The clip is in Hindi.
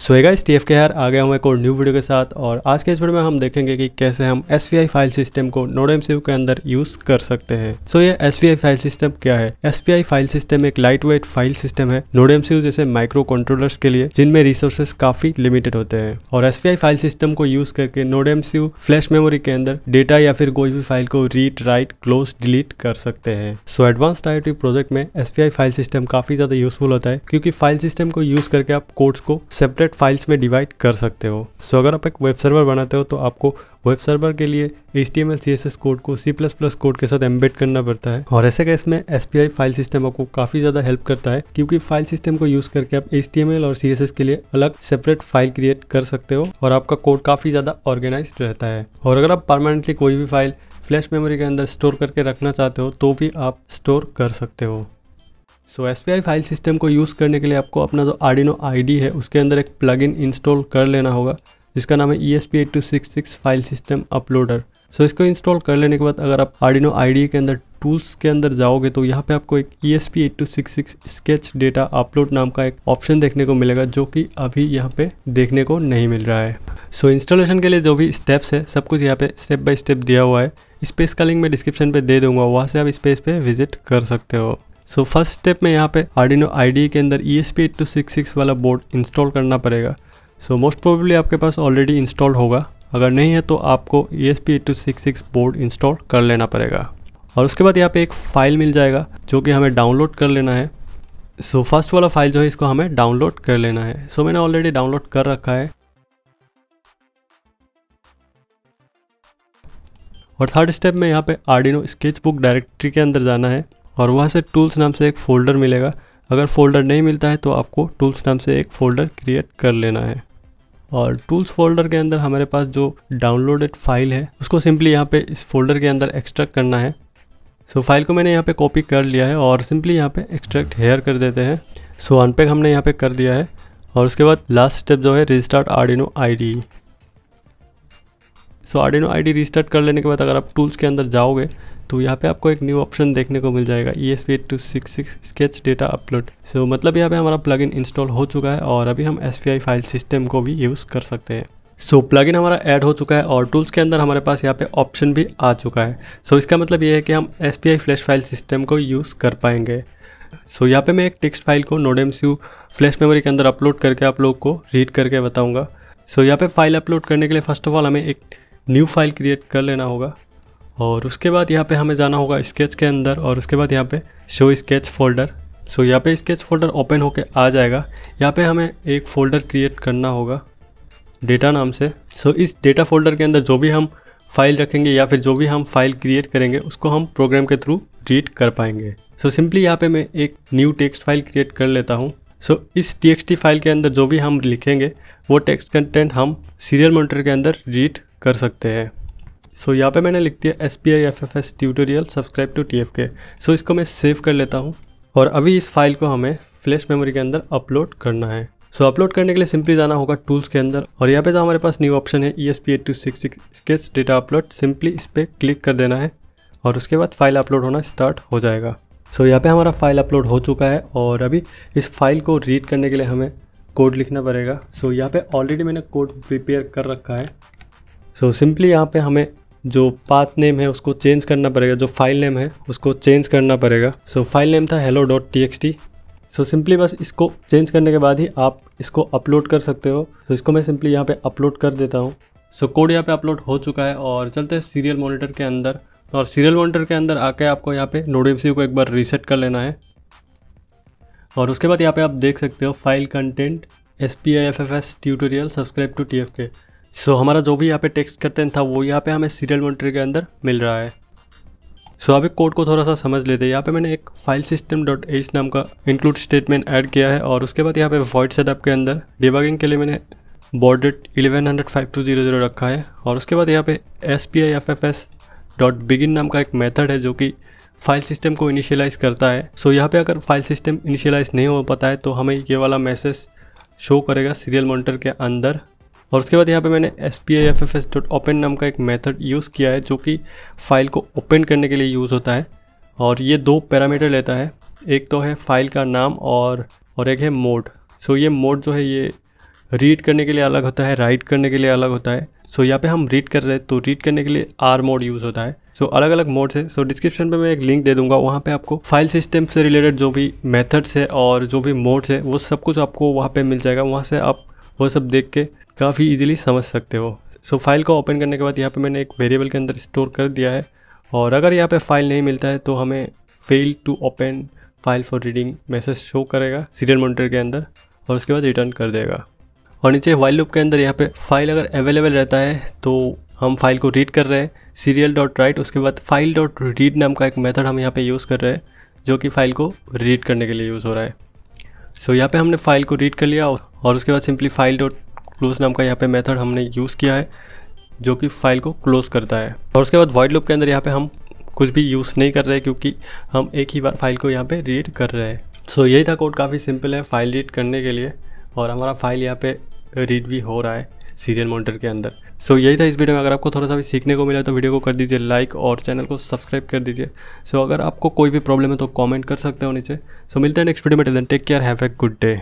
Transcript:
सोएगा इस टी एफ के आर आ गया हूँ एक और न्यू वीडियो के साथ और आज के इस वीडियो में हम देखेंगे कि कैसे हम एस फाइल सिस्टम को नोड एम के अंदर यूज कर सकते हैं सो so, ये एस फाइल सिस्टम क्या है एस फाइल सिस्टम एक लाइट वेट फाइल सिस्टम है नोड एम जैसे माइक्रो कंट्रोलर्स के लिए जिनमें रिसोर्सेस काफी लिमिटेड होते हैं और एस फाइल सिस्टम को यूज करके नोड एम फ्लैश मेमोरी के अंदर डेटा या फिर कोई भी फाइल को रीड राइट क्लोज डिलीट कर सकते हैं सो एडवांस टाइटिव प्रोजेक्ट में एस फाइल सिस्टम काफी ज्यादा यूजफुल होता है क्योंकि फाइल सिस्टम को यूज करके आप कोड्स को सेपरेट सेपरेट फाइल्स में डिवाइड कर सकते हो सो अगर आप एक वेब सर्वर बनाते हो तो आपको वेब सर्वर के लिए H T M L C S S code को सी प्लस प्लस कोड के साथ एम्बेड करना पड़ता है और ऐसे केस में S P I file system आपको काफ़ी ज़्यादा हेल्प करता है क्योंकि फाइल सिस्टम को यूज़ करके आप एच टी एम एल और सी एस एस के लिए अलग सेपरेट फाइल क्रिएट कर सकते हो और आपका कोड काफ़ी ज़्यादा ऑर्गेनाइज रहता है और अगर आप परमानेंटली कोई भी फाइल फ्लैश मेमोरी के अंदर स्टोर करके रखना चाहते हो तो भी आप स्टोर कर सकते हो सो एस फाइल सिस्टम को यूज़ करने के लिए आपको अपना जो आर्डिनो आईडी है उसके अंदर एक इन इंस्टॉल कर लेना होगा जिसका नाम है E S P eight two six six file system uploader so इसको इंस्टॉल कर लेने के बाद अगर आप आर्डिनो आई के अंदर टूल्स के अंदर जाओगे तो यहाँ पे आपको एक E S P eight two six six sketch data upload नाम का एक ऑप्शन देखने को मिलेगा जो कि अभी यहाँ पे देखने को नहीं मिल रहा है सो so, इंस्टॉलेशन के लिए जो भी स्टेप्स है सब कुछ यहाँ पे स्टेप बाय स्टेप दिया हुआ है स्पेस का लिंक मैं डिस्क्रिप्शन पे दे दूंगा वहाँ से आप स्पेस पे विजिट कर सकते हो सो फर्स्ट स्टेप में यहाँ पे आर्डिनो आई के अंदर ई e एस वाला बोर्ड इंस्टॉल करना पड़ेगा सो मोस्ट प्रोबेबली आपके पास ऑलरेडी इंस्टॉल होगा अगर नहीं है तो आपको ई एस बोर्ड इंस्टॉल कर लेना पड़ेगा और उसके बाद यहाँ पे एक फ़ाइल मिल जाएगा जो कि हमें डाउनलोड कर लेना है सो so, फर्स्ट वाला फाइल जो है इसको हमें डाउनलोड कर लेना है सो so, मैंने ऑलरेडी डाउनलोड कर रखा है और थर्ड स्टेप में यहाँ पे आर्डिनो स्केच बुक डायरेक्टरी के अंदर जाना है और वहाँ से टूल्स नाम से एक फ़ोल्डर मिलेगा अगर फ़ोल्डर नहीं मिलता है तो आपको टूल्स नाम से एक फ़ोल्डर क्रिएट कर लेना है और टूल्स फोल्डर के अंदर हमारे पास जो डाउनलोडेड फाइल है उसको सिंपली यहाँ पे इस फोल्डर के अंदर एक्सट्रैक्ट करना है सो so, फाइल को मैंने यहाँ पे कॉपी कर लिया है और सिंपली यहाँ पे एक्सट्रैक्ट हेयर कर देते हैं सो so, अनपैक हमने यहाँ पे कर दिया है और उसके बाद लास्ट स्टेप जो है restart Arduino D so Arduino ID restart कर लेने के बाद अगर आप टूल्स के अंदर जाओगे तो यहाँ पे आपको एक न्यू ऑप्शन देखने को मिल जाएगा E S P two six six sketch data upload so मतलब यहाँ पे हमारा प्लगइन इंस्टॉल हो चुका है और अभी हम एस फाइल सिस्टम को भी यूज़ कर सकते हैं सो so, प्लगइन हमारा ऐड हो चुका है और टूल्स के अंदर हमारे पास यहाँ पे ऑप्शन भी आ चुका है सो so, इसका मतलब ये है कि हम एस फ्लैश फाइल सिस्टम को यूज़ कर पाएंगे सो so, यहाँ पे मैं एक टेक्स्ट फाइल को एम सू फ्लैश मेमोरी के अंदर अपलोड करके आप लोग को रीड करके बताऊँगा सो so, यहाँ पे फाइल अपलोड करने के लिए फर्स्ट ऑफ ऑल हमें एक न्यू फाइल क्रिएट कर लेना होगा और उसके बाद यहाँ पे हमें जाना होगा स्केच के अंदर और उसके बाद यहाँ पे शो स्केच फोल्डर सो यहाँ पे स्केच फोल्डर ओपन होके आ जाएगा यहाँ पे हमें एक फ़ोल्डर क्रिएट करना होगा डेटा नाम से सो so, इस डेटा फोल्डर के अंदर जो भी हम फाइल रखेंगे या फिर जो भी हम फाइल क्रिएट करेंगे उसको हम प्रोग्राम के थ्रू रीड कर पाएंगे सो so, सिंपली यहाँ पे मैं एक न्यू टेक्स्ट फाइल क्रिएट कर लेता हूँ सो so, इस टी फाइल के अंदर जो भी हम लिखेंगे वो टेक्स्ट कंटेंट हम सीरियल मोनिटर के अंदर रीड कर सकते हैं सो so, यहाँ पे मैंने लिख दिया S P I F F S tutorial subscribe to T F K so इसको मैं सेव कर लेता हूँ और अभी इस फाइल को हमें फ्लैश मेमोरी के अंदर अपलोड करना है सो so, अपलोड करने के लिए सिंपली जाना होगा टूल्स के अंदर और यहाँ पे जो हमारे पास न्यू ऑप्शन है E S P eight two six six sketch data upload simply इस पर क्लिक कर देना है और उसके बाद फाइल अपलोड होना स्टार्ट हो जाएगा सो so, यहाँ पे हमारा फाइल अपलोड हो चुका है और अभी इस फाइल को रीड करने के लिए हमें कोड लिखना पड़ेगा सो so, यहाँ पे ऑलरेडी मैंने कोड प्रिपेयर कर रखा है सो so, सिंपली यहाँ पे हमें जो पाथ नेम है उसको चेंज करना पड़ेगा जो फाइल नेम है उसको चेंज करना पड़ेगा सो so, फाइल नेम था hello dot T X T so simply बस इसको चेंज करने के बाद ही आप इसको अपलोड कर सकते हो तो so, इसको मैं सिंपली यहाँ पे अपलोड कर देता हूँ सो कोड यहाँ पे अपलोड हो चुका है और चलते हैं सीरियल मोनिटर के अंदर और सीरियल मोनिटर के अंदर आके आपको यहाँ पे नोड एम को एक बार रीसेट कर लेना है और उसके बाद यहाँ पे आप देख सकते हो file content S P I F F S tutorial subscribe to T F K so so, हमारा जो भी यहाँ पे टेक्स्ट कंटेंट था वो यहाँ पे हमें सीरियल मॉनिटर के अंदर मिल रहा है सो so, अब कोड को थोड़ा सा समझ लेते हैं यहाँ पे मैंने एक फाइल सिस्टम डॉट एच नाम का इंक्लूड स्टेटमेंट ऐड किया है और उसके बाद यहाँ पे वॉइड सेटअप के अंदर डिबागिंग के लिए मैंने baud rate eleven hundred five two zero zero रखा है और उसके बाद यहाँ पे S P I F F S dot begin नाम का एक मेथड है जो कि फाइल सिस्टम को इनिशियलाइज करता है सो so, यहाँ पे अगर फाइल सिस्टम इनिशियलाइज नहीं हो पाता है तो हमें ये वाला मैसेज शो करेगा सीरियल मॉनिटर के अंदर और उसके बाद यहाँ पे मैंने S P I F F S dot open नाम का एक मेथड यूज़ किया है जो कि फ़ाइल को ओपन करने के लिए यूज़ होता है और ये दो पैरामीटर लेता है एक तो है फ़ाइल का नाम और और एक है मोड सो ये मोड जो है ये रीड करने के लिए अलग होता है राइट करने के लिए अलग होता है सो यहाँ पे हम रीड कर रहे हैं तो रीड करने के लिए आर मोड यूज़ होता है सो अलग अलग मोड्स है सो डिस्क्रिप्शन पे मैं एक लिंक दे दूंगा वहाँ पे आपको फाइल सिस्टम से रिलेटेड जो भी मेथड्स है और जो भी मोड्स है वो सब कुछ आपको वहाँ पे मिल जाएगा वहाँ से आप वो सब देख के काफ़ी ईजिली समझ सकते हो सो so, फाइल को ओपन करने के बाद यहाँ पे मैंने एक वेरिएबल के अंदर स्टोर कर दिया है और अगर यहाँ पे फाइल नहीं मिलता है तो हमें fail to open file for reading message show करेगा सीरियल मोनिटर के अंदर और उसके बाद रिटर्न कर देगा और नीचे वाइल लूप के अंदर यहाँ पे फाइल अगर अवेलेबल रहता है तो हम फाइल को रीड कर रहे हैं सीरियल डॉट राइट उसके बाद फाइल डॉट रीड नाम का एक मेथड हम यहाँ पे यूज़ कर रहे हैं जो कि फाइल को रीड करने के लिए यूज़ हो रहा है सो so, यहाँ पे हमने फाइल को रीड कर लिया और उसके बाद सिंपली फाइल डॉट क्लोज नाम का यहाँ पे मेथड हमने यूज़ किया है जो कि फाइल को क्लोज करता है और उसके बाद वाइड लुप के अंदर यहाँ पे हम कुछ भी यूज़ नहीं कर रहे क्योंकि हम एक ही बार फाइल को यहाँ पे रीड कर रहे हैं सो so, यही था कोड काफ़ी सिंपल है फाइल रीड करने के लिए और हमारा फाइल यहाँ पर रीड भी हो रहा है सीरियल मॉनिटर के अंदर सो so, यही था इस वीडियो में अगर आपको थोड़ा सा भी सीखने को मिला तो वीडियो को कर दीजिए लाइक और चैनल को सब्सक्राइब कर दीजिए सो so, अगर आपको कोई भी प्रॉब्लम है तो कॉमेंट कर सकते हो नीचे सो so, मिलते हैं नेक्स्ट वीडियो में take care have a good day